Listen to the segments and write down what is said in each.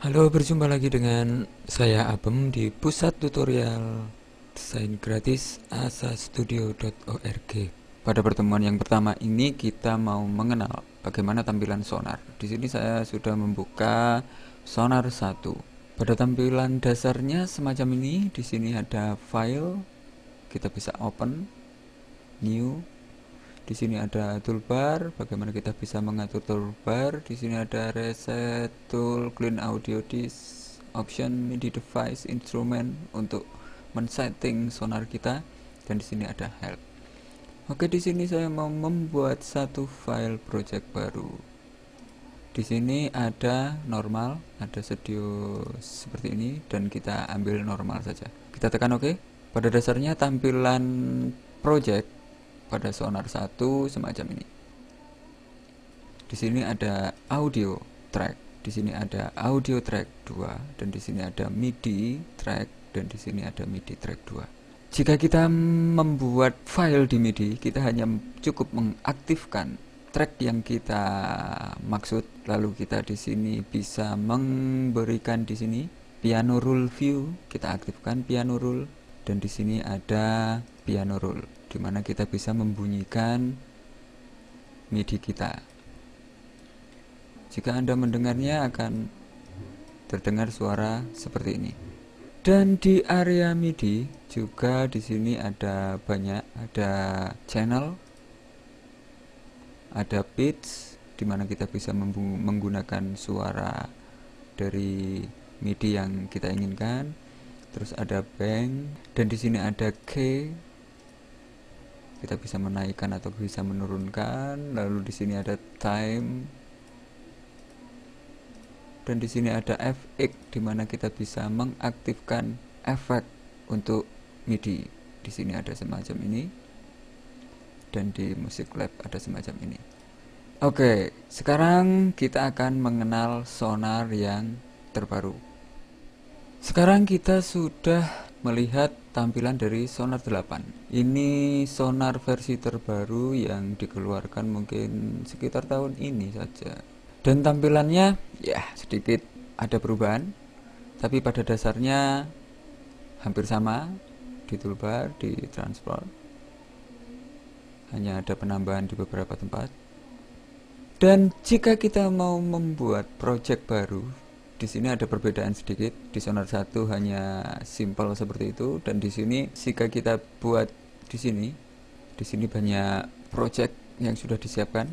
Halo, berjumpa lagi dengan saya Abem di pusat tutorial desain gratis asastudio.org. Pada pertemuan yang pertama ini kita mau mengenal bagaimana tampilan sonar. Di sini saya sudah membuka sonar 1. Pada tampilan dasarnya semacam ini, di sini ada file, kita bisa open, new, di sini ada toolbar bagaimana kita bisa mengatur toolbar di sini ada reset tool clean audio disk option midi device instrument untuk men-setting sonar kita dan di sini ada help oke di sini saya mau membuat satu file project baru di sini ada normal ada studio seperti ini dan kita ambil normal saja kita tekan oke OK. pada dasarnya tampilan project pada sonar 1 semacam ini. Di sini ada audio track, di sini ada audio track 2 dan di sini ada MIDI track dan di sini ada MIDI track 2. Jika kita membuat file di MIDI, kita hanya cukup mengaktifkan track yang kita maksud lalu kita di sini bisa memberikan di sini piano roll view kita aktifkan piano roll, dan di sini ada piano roll dimana kita bisa membunyikan MIDI kita jika Anda mendengarnya akan terdengar suara seperti ini dan di area MIDI juga di sini ada banyak ada channel ada pitch dimana kita bisa menggunakan suara dari MIDI yang kita inginkan terus ada bank dan di sini ada key kita bisa menaikkan atau bisa menurunkan lalu di sini ada time dan di sini ada fx dimana kita bisa mengaktifkan efek untuk midi di sini ada semacam ini dan di musik lab ada semacam ini oke sekarang kita akan mengenal sonar yang terbaru sekarang kita sudah melihat tampilan dari sonar 8 ini sonar versi terbaru yang dikeluarkan mungkin sekitar tahun ini saja dan tampilannya ya sedikit ada perubahan tapi pada dasarnya hampir sama di toolbar di transport hanya ada penambahan di beberapa tempat dan jika kita mau membuat project baru di sini ada perbedaan sedikit di sonar satu hanya simple seperti itu dan di sini jika kita buat di sini di sini banyak project yang sudah disiapkan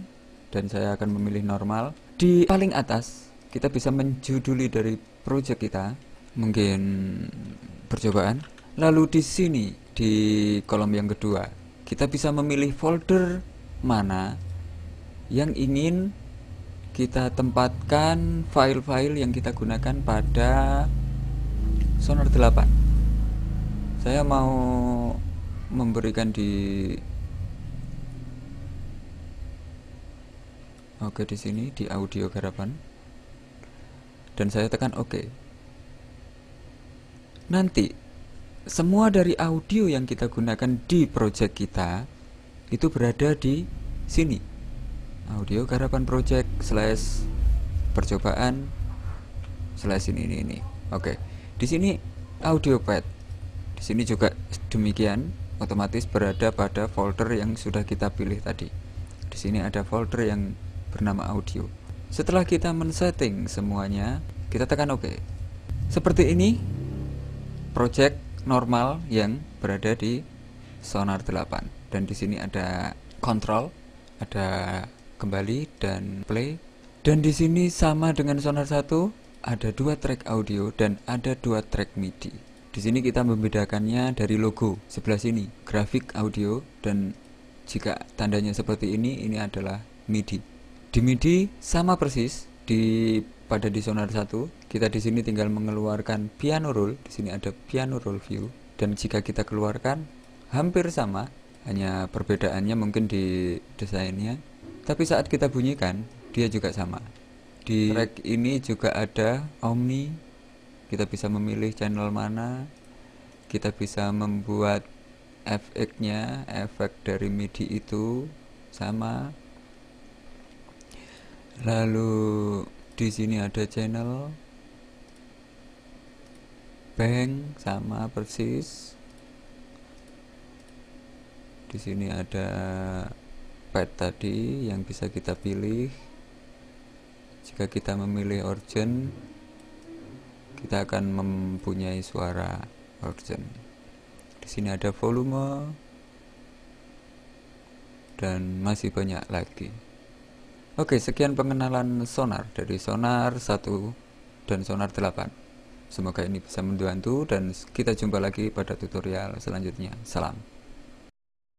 dan saya akan memilih normal di paling atas kita bisa menjuduli dari project kita mungkin percobaan lalu di sini di kolom yang kedua kita bisa memilih folder mana yang ingin kita tempatkan file-file yang kita gunakan pada sonar 8 saya mau memberikan di oke di sini di audio garapan dan saya tekan oke nanti semua dari audio yang kita gunakan di project kita itu berada di sini audio garapan project slash percobaan slash ini ini ini oke di sini audio pad di sini juga demikian otomatis berada pada folder yang sudah kita pilih tadi di sini ada folder yang bernama audio setelah kita men-setting semuanya kita tekan ok seperti ini project normal yang berada di sonar 8 dan di sini ada kontrol ada kembali dan play. Dan di sini sama dengan sonar 1, ada dua track audio dan ada dua track MIDI. Di sini kita membedakannya dari logo sebelah sini, grafik audio dan jika tandanya seperti ini, ini adalah MIDI. Di MIDI sama persis di pada di sonar 1, kita di sini tinggal mengeluarkan piano roll, di sini ada piano roll view dan jika kita keluarkan hampir sama, hanya perbedaannya mungkin di desainnya tapi saat kita bunyikan, dia juga sama. Di track ini juga ada Omni. Kita bisa memilih channel mana. Kita bisa membuat efeknya, efek dari MIDI itu sama. Lalu di sini ada channel bank sama persis. Di sini ada pet tadi yang bisa kita pilih jika kita memilih origin kita akan mempunyai suara origin di sini ada volume dan masih banyak lagi oke sekian pengenalan sonar dari sonar 1 dan sonar 8 semoga ini bisa membantu dan kita jumpa lagi pada tutorial selanjutnya salam